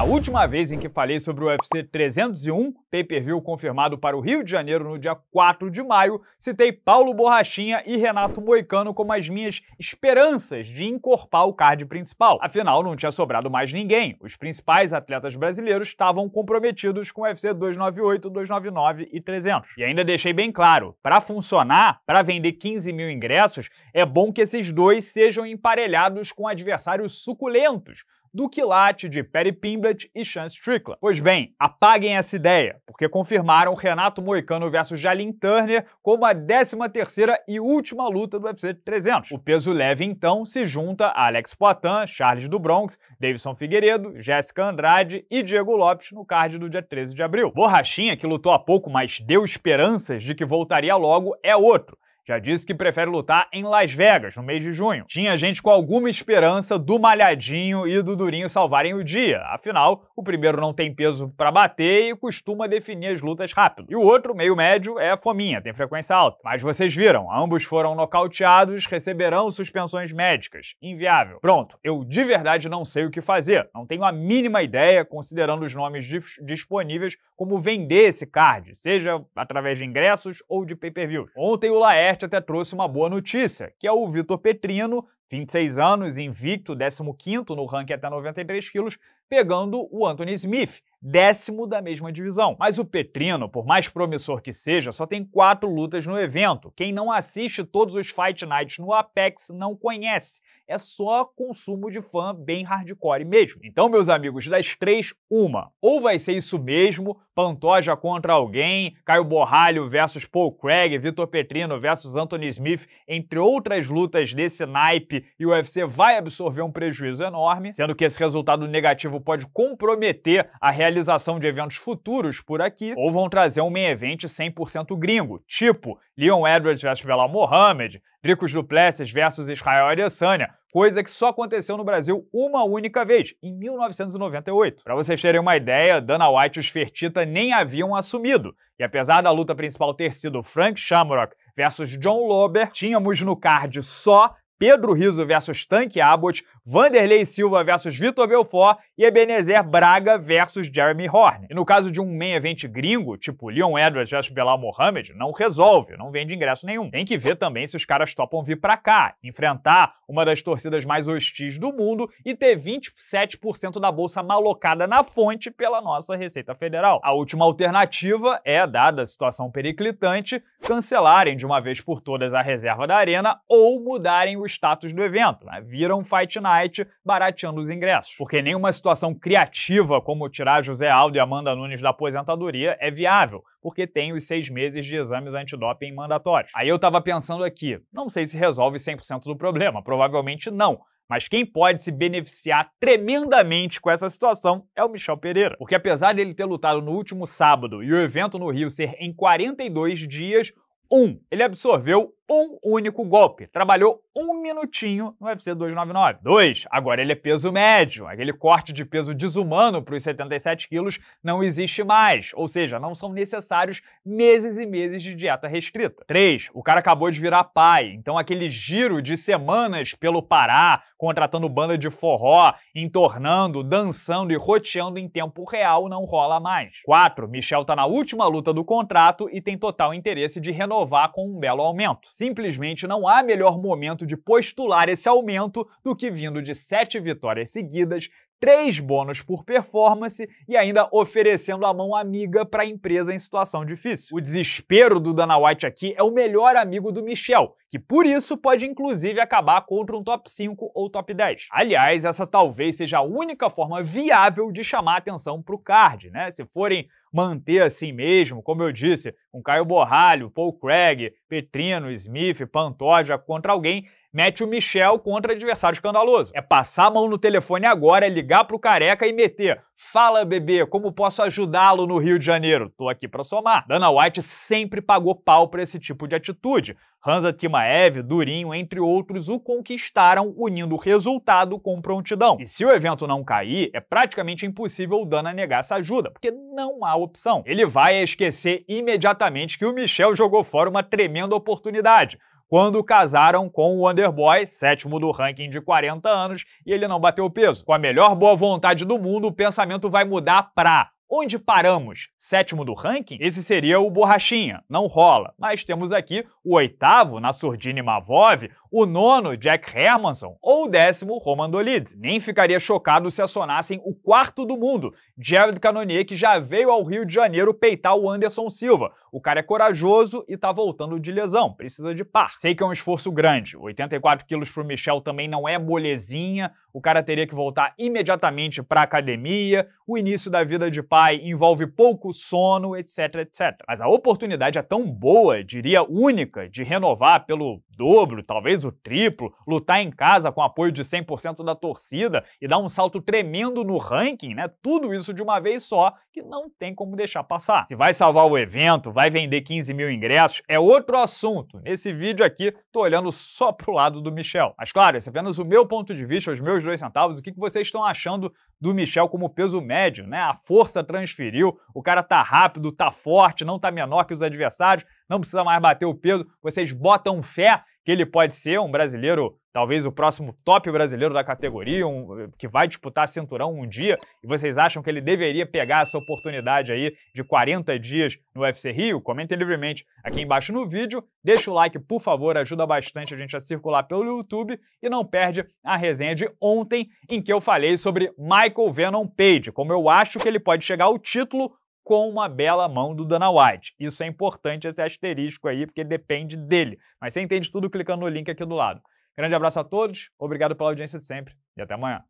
Na última vez em que falei sobre o UFC 301, pay-per-view confirmado para o Rio de Janeiro no dia 4 de maio, citei Paulo Borrachinha e Renato Moicano como as minhas esperanças de encorpar o card principal. Afinal, não tinha sobrado mais ninguém. Os principais atletas brasileiros estavam comprometidos com o UFC 298, 299 e 300. E ainda deixei bem claro, para funcionar, para vender 15 mil ingressos, é bom que esses dois sejam emparelhados com adversários suculentos, do quilate de Perry Pimblett e Sean Strickland. Pois bem, apaguem essa ideia, porque confirmaram Renato Moicano versus Jalin Turner como a 13ª e última luta do UFC 300. O peso leve, então, se junta a Alex Poitin, Charles do Bronx, Davidson Figueiredo, Jéssica Andrade e Diego Lopes no card do dia 13 de abril. Borrachinha, que lutou há pouco, mas deu esperanças de que voltaria logo, é outro. Já disse que prefere lutar em Las Vegas, no mês de junho. Tinha gente com alguma esperança do Malhadinho e do Durinho salvarem o dia. Afinal, o primeiro não tem peso para bater e costuma definir as lutas rápido. E o outro, meio médio, é a fominha, tem frequência alta. Mas vocês viram, ambos foram nocauteados, receberão suspensões médicas. Inviável. Pronto, eu de verdade não sei o que fazer. Não tenho a mínima ideia, considerando os nomes disponíveis, como vender esse card, seja através de ingressos ou de pay-per-view. Ontem o Laércio até trouxe uma boa notícia, que é o Vitor Petrino 26 anos, invicto, 15º no ranking até 93 quilos, pegando o Anthony Smith, décimo da mesma divisão. Mas o Petrino, por mais promissor que seja, só tem quatro lutas no evento. Quem não assiste todos os Fight Nights no Apex não conhece. É só consumo de fã bem hardcore mesmo. Então, meus amigos, das três, uma. Ou vai ser isso mesmo, Pantoja contra alguém, Caio Borralho versus Paul Craig, Vitor Petrino versus Anthony Smith, entre outras lutas desse naipe e o UFC vai absorver um prejuízo enorme, sendo que esse resultado negativo pode comprometer a realização de eventos futuros por aqui, ou vão trazer um main event 100% gringo, tipo Leon Edwards vs Belal Mohamed, Dricos Duplessis versus Israel Adesanya, coisa que só aconteceu no Brasil uma única vez, em 1998. Para vocês terem uma ideia, Dana White e os Fertita nem haviam assumido, e apesar da luta principal ter sido Frank Shamrock versus John Lober, tínhamos no card só Pedro Riso versus Tank Abbott, Vanderlei Silva versus Vitor Belfort e Ebenezer Braga versus Jeremy Horn. E no caso de um main event gringo, tipo Leon Edwards versus Belal Mohamed, não resolve, não vende ingresso nenhum. Tem que ver também se os caras topam vir pra cá, enfrentar uma das torcidas mais hostis do mundo, e ter 27% da bolsa malocada na fonte pela nossa Receita Federal. A última alternativa é, dada a situação periclitante, cancelarem de uma vez por todas a reserva da arena ou mudarem o status do evento. Né? Viram Fight Night barateando os ingressos. Porque nenhuma situação criativa como tirar José Aldo e Amanda Nunes da aposentadoria é viável porque tem os seis meses de exames antidoping mandatórios. Aí eu estava pensando aqui, não sei se resolve 100% do problema, provavelmente não. Mas quem pode se beneficiar tremendamente com essa situação é o Michel Pereira. Porque apesar dele ter lutado no último sábado e o evento no Rio ser em 42 dias, um, ele absorveu um único golpe. Trabalhou um minutinho no UFC 299. 2. Agora ele é peso médio. Aquele corte de peso desumano para os 77 quilos não existe mais. Ou seja, não são necessários meses e meses de dieta restrita. 3. O cara acabou de virar pai. Então aquele giro de semanas pelo Pará, contratando banda de forró, entornando, dançando e roteando em tempo real não rola mais. 4. Michel está na última luta do contrato e tem total interesse de renovar com um belo aumento. Simplesmente não há melhor momento de postular esse aumento do que vindo de sete vitórias seguidas, três bônus por performance e ainda oferecendo a mão amiga para a empresa em situação difícil. O desespero do Dana White aqui é o melhor amigo do Michel, que por isso pode inclusive acabar contra um top 5 ou top 10. Aliás, essa talvez seja a única forma viável de chamar atenção para o card, né? Se forem manter assim mesmo, como eu disse, com Caio Borralho, Paul Craig, Petrino, Smith, Pantoja contra alguém, mete o Michel contra adversário escandaloso. É passar a mão no telefone agora, é ligar pro careca e meter. Fala, bebê, como posso ajudá-lo no Rio de Janeiro? Tô aqui para somar. Dana White sempre pagou pau para esse tipo de atitude. Hansa Kimaev, Durinho, entre outros, o conquistaram unindo resultado com prontidão. E se o evento não cair, é praticamente impossível o Dana negar essa ajuda, porque não há opção. Ele vai esquecer imediatamente que o Michel jogou fora uma tremenda tremenda oportunidade quando casaram com o Wonderboy, sétimo do ranking de 40 anos, e ele não bateu o peso. Com a melhor boa vontade do mundo, o pensamento vai mudar pra Onde paramos? Sétimo do ranking? Esse seria o Borrachinha, não rola. Mas temos aqui o oitavo, Nassurdini Mavov, o nono, Jack Hermanson, ou o décimo, Roman Dolidze. Nem ficaria chocado se acionassem o quarto do mundo, Jared Cannonier, que já veio ao Rio de Janeiro peitar o Anderson Silva. O cara é corajoso e tá voltando de lesão, precisa de par. Sei que é um esforço grande, 84 quilos pro Michel também não é molezinha, o cara teria que voltar imediatamente pra academia, o início da vida de par wi-fi, envolve pouco sono, etc, etc. Mas a oportunidade é tão boa, diria única, de renovar pelo dobro, talvez o triplo, lutar em casa com apoio de 100% da torcida e dar um salto tremendo no ranking, né? Tudo isso de uma vez só, que não tem como deixar passar. Se vai salvar o evento, vai vender 15 mil ingressos, é outro assunto. Nesse vídeo aqui, tô olhando só pro lado do Michel. Mas claro, esse é apenas o meu ponto de vista, os meus dois centavos, o que, que vocês estão achando do Michel como peso médio, né? A força transferiu, o cara tá rápido, tá forte, não tá menor que os adversários, não precisa mais bater o peso, vocês botam fé que ele pode ser um brasileiro, talvez o próximo top brasileiro da categoria, um, que vai disputar cinturão um dia, e vocês acham que ele deveria pegar essa oportunidade aí de 40 dias no UFC Rio? Comentem livremente aqui embaixo no vídeo, deixa o like, por favor, ajuda bastante a gente a circular pelo YouTube e não perde a resenha de ontem em que eu falei sobre Michael Venom Page, como eu acho que ele pode chegar ao título com uma bela mão do Dana White. Isso é importante, esse asterisco aí, porque depende dele. Mas você entende tudo clicando no link aqui do lado. Grande abraço a todos, obrigado pela audiência de sempre e até amanhã.